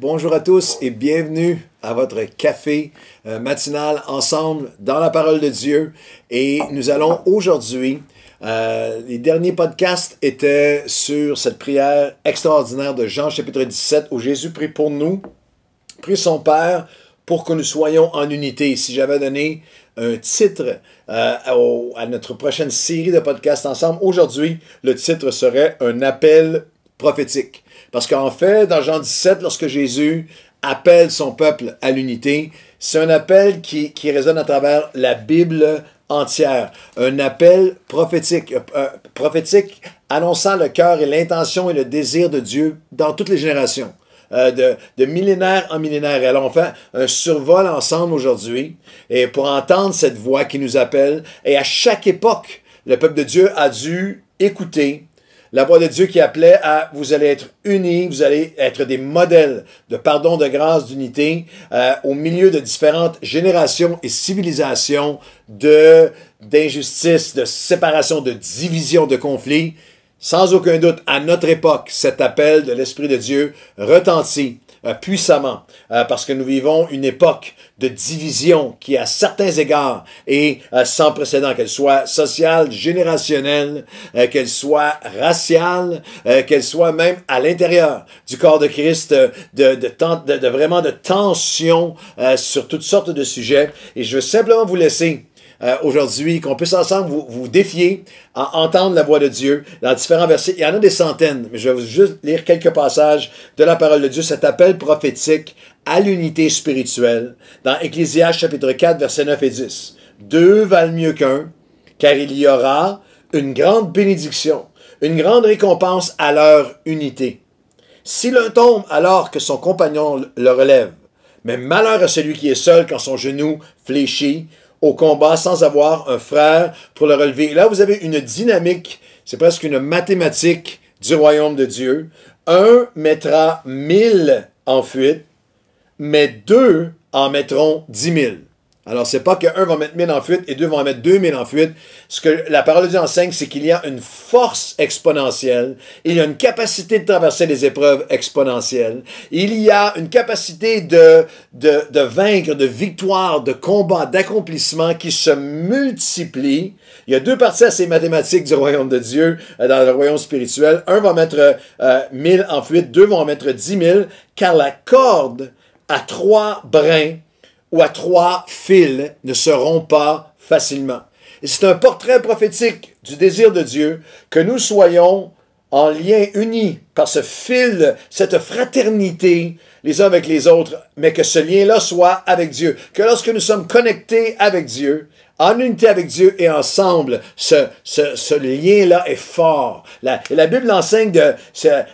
Bonjour à tous et bienvenue à votre café euh, matinal ensemble dans la parole de Dieu. Et nous allons aujourd'hui, euh, les derniers podcasts étaient sur cette prière extraordinaire de Jean chapitre 17 où Jésus prie pour nous, prie son Père pour que nous soyons en unité. Si j'avais donné un titre à, euh, à notre prochaine série de podcasts ensemble, aujourd'hui, le titre serait Un appel prophétique. Parce qu'en fait, dans Jean 17, lorsque Jésus appelle son peuple à l'unité, c'est un appel qui, résonne à travers la Bible entière, un appel prophétique, euh, euh, prophétique annonçant le cœur et l'intention et le désir de Dieu dans toutes les générations. Euh, de, de, millénaire en millénaire. Et alors, on fait un survol ensemble aujourd'hui et pour entendre cette voix qui nous appelle. Et à chaque époque, le peuple de Dieu a dû écouter, la voix de Dieu qui appelait à vous allez être unis, vous allez être des modèles de pardon, de grâce, d'unité euh, au milieu de différentes générations et civilisations de d'injustice, de séparation, de division, de conflit. Sans aucun doute, à notre époque, cet appel de l'Esprit de Dieu retentit euh, puissamment, euh, parce que nous vivons une époque de division qui, à certains égards, est euh, sans précédent, qu'elle soit sociale, générationnelle, qu'elle soit raciale, qu'elle soit même à l'intérieur du corps de Christ, de, de, de vraiment de tension sur toutes sortes de sujets. Et je veux simplement vous laisser euh, aujourd'hui, qu'on puisse ensemble vous, défier à entendre la voix de Dieu dans différents versets. Il y en a des centaines, mais je vais juste lire quelques passages de la parole de Dieu, cet appel prophétique à l'unité spirituelle dans Ecclésiaste chapitre 4, versets 9 et 10. Deux valent mieux qu'un, car il y aura une grande bénédiction, une grande récompense à leur unité. Si l'un tombe alors que son compagnon le relève, mais malheur à celui qui est seul quand son genou fléchit au combat sans avoir un frère pour le relever. là, vous avez une dynamique, c'est presque une mathématique du royaume de Dieu. Un mettra mille en fuite, mais deux en mettront dix mille. Alors, c'est pas qu'un va mettre 1000 en fuite et deux vont mettre mettre 2000 en fuite. Ce que la parole de Dieu enseigne, c'est qu'il y a une force exponentielle. Il y a une capacité de traverser les épreuves exponentielles. Il y a une capacité de, de, de vaincre, de victoire, de combat, d'accomplissement qui se multiplie. Il y a deux parties à ces mathématiques du royaume de Dieu, euh, dans le royaume spirituel. Un va mettre euh, mille 1000 en fuite, deux vont mettre dix mille, car la corde a trois brins ou à trois fils ne seront pas facilement. Et c'est un portrait prophétique du désir de Dieu que nous soyons en lien unis par ce fil, cette fraternité les uns avec les autres, mais que ce lien-là soit avec Dieu. Que lorsque nous sommes connectés avec Dieu, en unité avec Dieu et ensemble, ce, lien-là est fort. La, Bible enseigne de,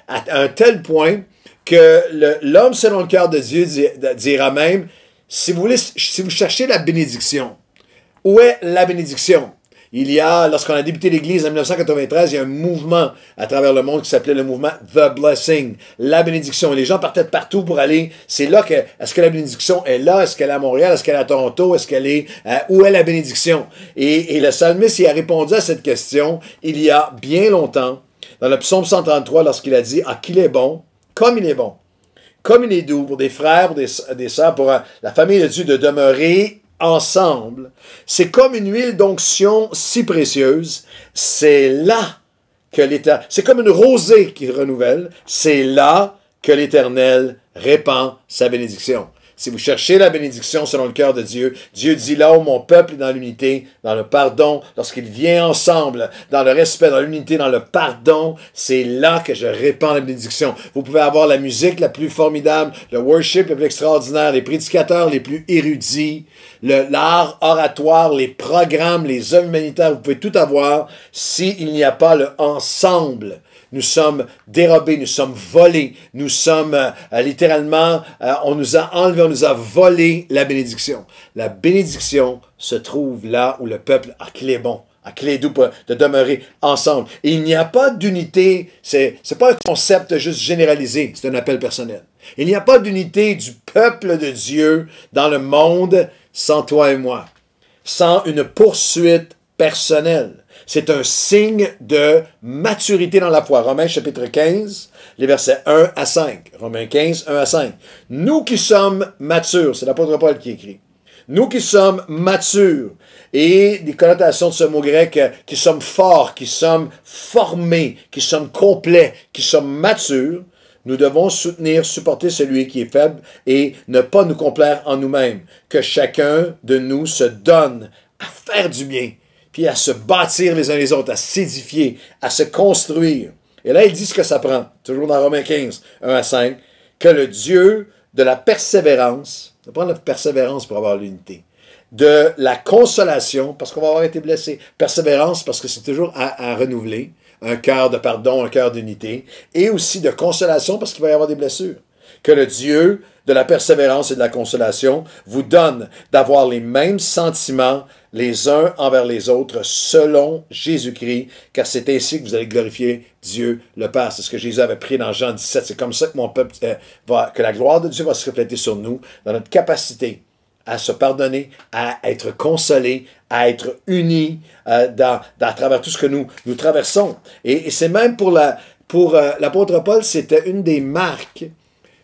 à un tel point que l'homme selon le cœur de Dieu dira même, si vous voulez, si vous cherchez la bénédiction, où est la bénédiction? Il y a, lorsqu'on a débuté l'Église en 1993, il y a un mouvement à travers le monde qui s'appelait le mouvement The Blessing, la bénédiction. les gens partaient de partout pour aller. C'est là que, est-ce que la bénédiction est là? Est-ce qu'elle est à Montréal? Est-ce qu'elle est à Toronto? Est-ce qu'elle est, euh, où est la bénédiction? Et, le psalmiste il a répondu à cette question il y a bien longtemps, dans le psaume 133, lorsqu'il a dit, ah, qu'il est bon, comme il est bon comme il est doux pour des frères, pour des, sœurs, pour euh, la famille de Dieu de demeurer ensemble. C'est comme une huile d'onction si précieuse. C'est là que l'Éternel... C'est comme une rosée qui renouvelle. C'est là que l'Éternel répand sa bénédiction. Si vous cherchez la bénédiction selon le cœur de Dieu, Dieu dit là où mon peuple est dans l'unité, dans le pardon, lorsqu'il vient ensemble, dans le respect, dans l'unité, dans le pardon, c'est là que je répands la bénédiction. Vous pouvez avoir la musique la plus formidable, le worship le plus extraordinaire, les prédicateurs les plus érudits, l'art oratoire, les programmes, les œuvres humanitaires, vous pouvez tout avoir s'il n'y a pas le ensemble nous sommes dérobés, nous sommes volés, nous sommes euh, littéralement, euh, on nous a enlevé, on nous a volé la bénédiction. La bénédiction se trouve là où le peuple a clé bon à clé doux de demeurer ensemble. il n'y a pas d'unité, c'est n'est pas un concept juste généralisé, c'est un appel personnel. Il n'y a pas d'unité du peuple de Dieu dans le monde sans toi et moi, sans une poursuite personnel. C'est un signe de maturité dans la foi. Romains chapitre 15, les versets 1 à 5. Romains 15, 1 à 5. Nous qui sommes matures, c'est l'apôtre Paul qui écrit. Nous qui sommes matures, et des connotations de ce mot grec, euh, qui sommes forts, qui sommes formés, qui sommes complets, qui sommes matures, nous devons soutenir, supporter celui qui est faible et ne pas nous complaire en nous-mêmes. Que chacun de nous se donne à faire du bien puis à se bâtir les uns les autres, à s'édifier, à se construire. Et là, il dit ce que ça prend, toujours dans Romains 15, 1 à 5, que le Dieu de la persévérance, de prendre la persévérance pour avoir l'unité, de la consolation, parce qu'on va avoir été blessé, persévérance, parce que c'est toujours à, à renouveler, un cœur de pardon, un cœur d'unité, et aussi de consolation, parce qu'il va y avoir des blessures. Que le Dieu de la persévérance et de la consolation vous donne d'avoir les mêmes sentiments, les uns envers les autres selon Jésus-Christ, car c'est ainsi que vous allez glorifier Dieu le Père. C'est ce que Jésus avait pris dans Jean 17. C'est comme ça que mon peuple euh, va, que la gloire de Dieu va se refléter sur nous, dans notre capacité à se pardonner, à être consolé, à être unis euh, à travers tout ce que nous, nous traversons. Et, c'est même pour la pour euh, l'apôtre Paul, c'était une des marques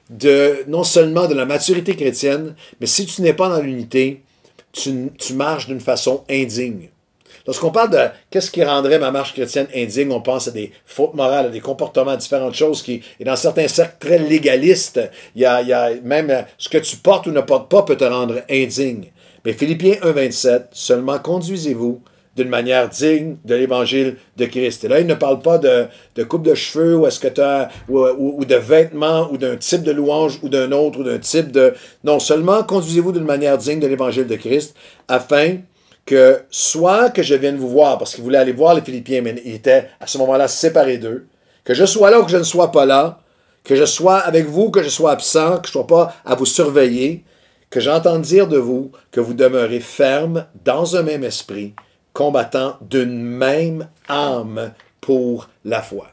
de non seulement de la maturité chrétienne, mais si tu n'es pas dans l'unité, tu, marches d'une façon indigne. Lorsqu'on parle de qu'est-ce qui rendrait ma marche chrétienne indigne, on pense à des fautes morales, à des comportements, à différentes choses qui, dans certains cercles très légalistes, y a même ce que tu portes ou ne portes pas peut te rendre indigne. Mais Philippiens 1.27, seulement conduisez-vous d'une manière digne de l'évangile de Christ. Et là, il ne parle pas de, coupe de cheveux ou, ou, de vêtements ou d'un type de louange ou d'un autre ou d'un type de... Non, seulement conduisez-vous d'une manière digne de l'évangile de Christ afin que soit que je vienne vous voir, parce qu'il voulait aller voir les Philippiens, mais il était à ce moment-là séparé d'eux, que je sois là ou que je ne sois pas là, que je sois avec vous, que je sois absent, que je ne sois pas à vous surveiller, que j'entende dire de vous que vous demeurez ferme dans un même esprit, combattant d'une même âme pour la foi.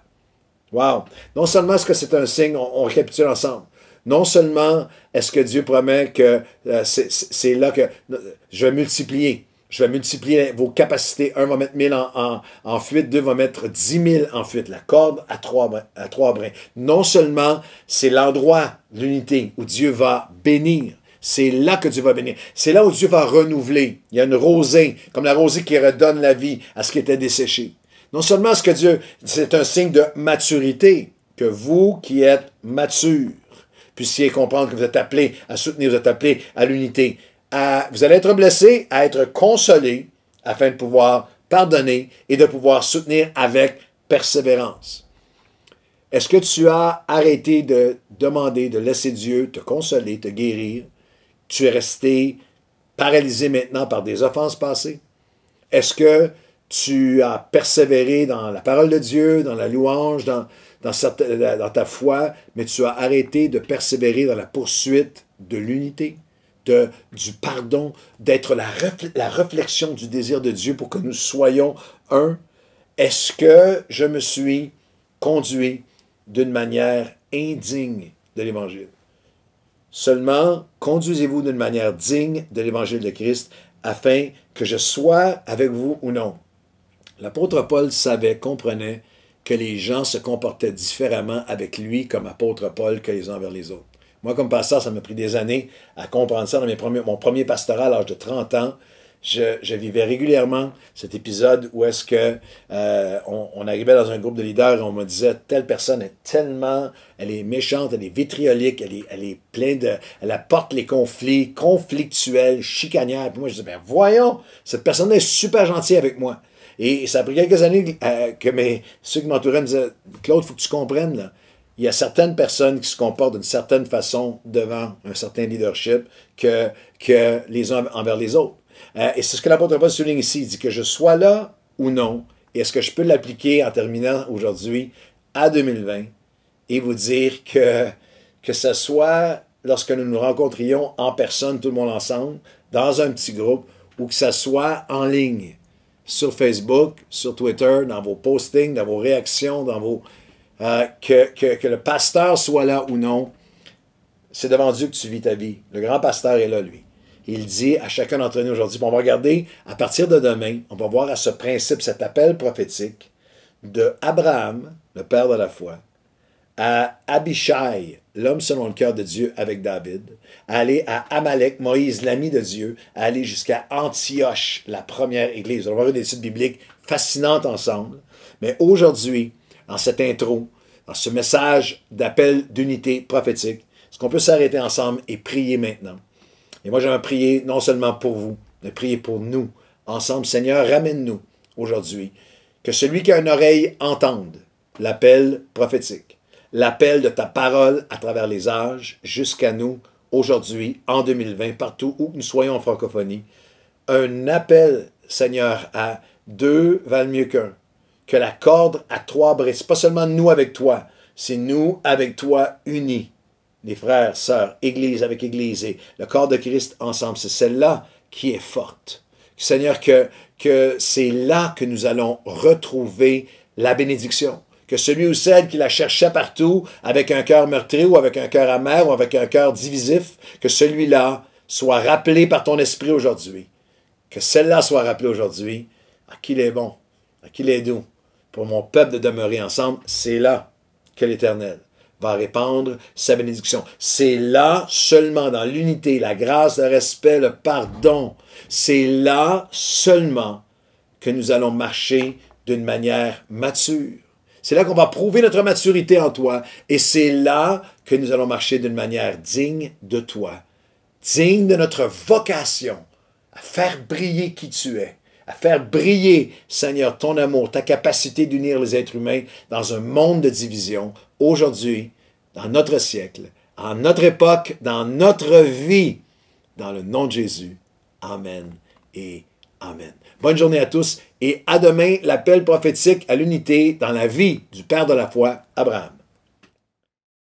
Wow! Non seulement est-ce que c'est un signe, on, récapitule ensemble. Non seulement est-ce que Dieu promet que euh, c'est là que euh, je vais multiplier, je vais multiplier vos capacités. Un va mettre 1000 en, en, fuite, deux va mettre dix mille en fuite. La corde à trois, à trois brins. Non seulement c'est l'endroit, l'unité, où Dieu va bénir, c'est là que Dieu va venir. C'est là où Dieu va renouveler. Il y a une rosée, comme la rosée qui redonne la vie à ce qui était desséché. Non seulement est-ce que Dieu, c'est un signe de maturité, que vous qui êtes matures, puissiez comprendre que vous êtes appelés à soutenir, vous êtes appelés à l'unité. vous allez être blessés, à être consolés, afin de pouvoir pardonner et de pouvoir soutenir avec persévérance. Est-ce que tu as arrêté de demander, de laisser Dieu te consoler, te guérir, tu es resté paralysé maintenant par des offenses passées? Est-ce que tu as persévéré dans la parole de Dieu, dans la louange, dans, dans, ta foi, mais tu as arrêté de persévérer dans la poursuite de l'unité? De, du pardon, d'être la, la, réflexion du désir de Dieu pour que nous soyons un. Est-ce que je me suis conduit d'une manière indigne de l'Évangile? Seulement, conduisez-vous d'une manière digne de l'évangile de Christ, afin que je sois avec vous ou non. L'apôtre Paul savait, comprenait que les gens se comportaient différemment avec lui comme apôtre Paul que les uns envers les autres. Moi, comme pasteur, ça m'a pris des années à comprendre ça dans mon premier pastoral à l'âge de 30 ans je, vivais régulièrement cet épisode où est-ce que euh, on, arrivait dans un groupe de leaders et on me disait telle personne est tellement, elle est méchante, elle est vitriolique, elle est, elle est pleine de, elle apporte les conflits, conflictuels, chicanières. Puis moi je disais ben voyons, cette personne est super gentille avec moi. Et ça a pris quelques années euh, que mes, ceux qui m'entouraient me disaient Claude, faut que tu comprennes Il y a certaines personnes qui se comportent d'une certaine façon devant un certain leadership que, que les uns envers les autres. Euh, et c'est ce que l'apôtre Paul souligne ici. Il dit que je sois là ou non, est-ce que je peux l'appliquer en terminant aujourd'hui à 2020 et vous dire que, que ce soit lorsque nous nous rencontrions en personne, tout le monde ensemble, dans un petit groupe, ou que ce soit en ligne, sur Facebook, sur Twitter, dans vos postings, dans vos réactions, dans vos... Euh, que, que le pasteur soit là ou non, c'est devant Dieu que tu vis ta vie. Le grand pasteur est là, lui il dit à chacun d'entre nous aujourd'hui, on va regarder à partir de demain, on va voir à ce principe, cet appel prophétique de Abraham, le père de la foi, à Abishai, l'homme selon le cœur de Dieu avec David, à aller à Amalek, Moïse, l'ami de Dieu, à aller jusqu'à Antioche, la première église. On va voir des étude bibliques fascinante ensemble. Mais aujourd'hui, en cette intro, dans ce message d'appel d'unité prophétique, est-ce qu'on peut s'arrêter ensemble et prier maintenant? Et moi, j'aimerais prier non seulement pour vous, mais prier pour nous. Ensemble, Seigneur, ramène-nous aujourd'hui. Que celui qui a une oreille entende l'appel prophétique, l'appel de ta parole à travers les âges jusqu'à nous aujourd'hui, en 2020, partout où nous soyons en francophonie. Un appel, Seigneur, à deux valent mieux qu'un. Que la corde à trois brises, pas seulement nous avec toi, c'est nous avec toi unis les frères, sœurs, Église avec Église et le corps de Christ ensemble. C'est celle-là qui est forte. Seigneur, que, que c'est là que nous allons retrouver la bénédiction. Que celui ou celle qui la cherchait partout, avec un cœur meurtri ou avec un cœur amer ou avec un cœur divisif, que celui-là soit rappelé par ton esprit aujourd'hui. Que celle-là soit rappelée aujourd'hui. À qui il est bon, à qui il est doux. Pour mon peuple de demeurer ensemble, c'est là que l'Éternel va répandre sa bénédiction. C'est là seulement dans l'unité, la grâce, le respect, le pardon. C'est là seulement que nous allons marcher d'une manière mature. C'est là qu'on va prouver notre maturité en toi et c'est là que nous allons marcher d'une manière digne de toi, digne de notre vocation à faire briller qui tu es à faire briller, Seigneur, ton amour, ta capacité d'unir les êtres humains dans un monde de division, aujourd'hui, dans notre siècle, en notre époque, dans notre vie, dans le nom de Jésus. Amen et Amen. Bonne journée à tous et à demain l'appel prophétique à l'unité dans la vie du Père de la foi, Abraham.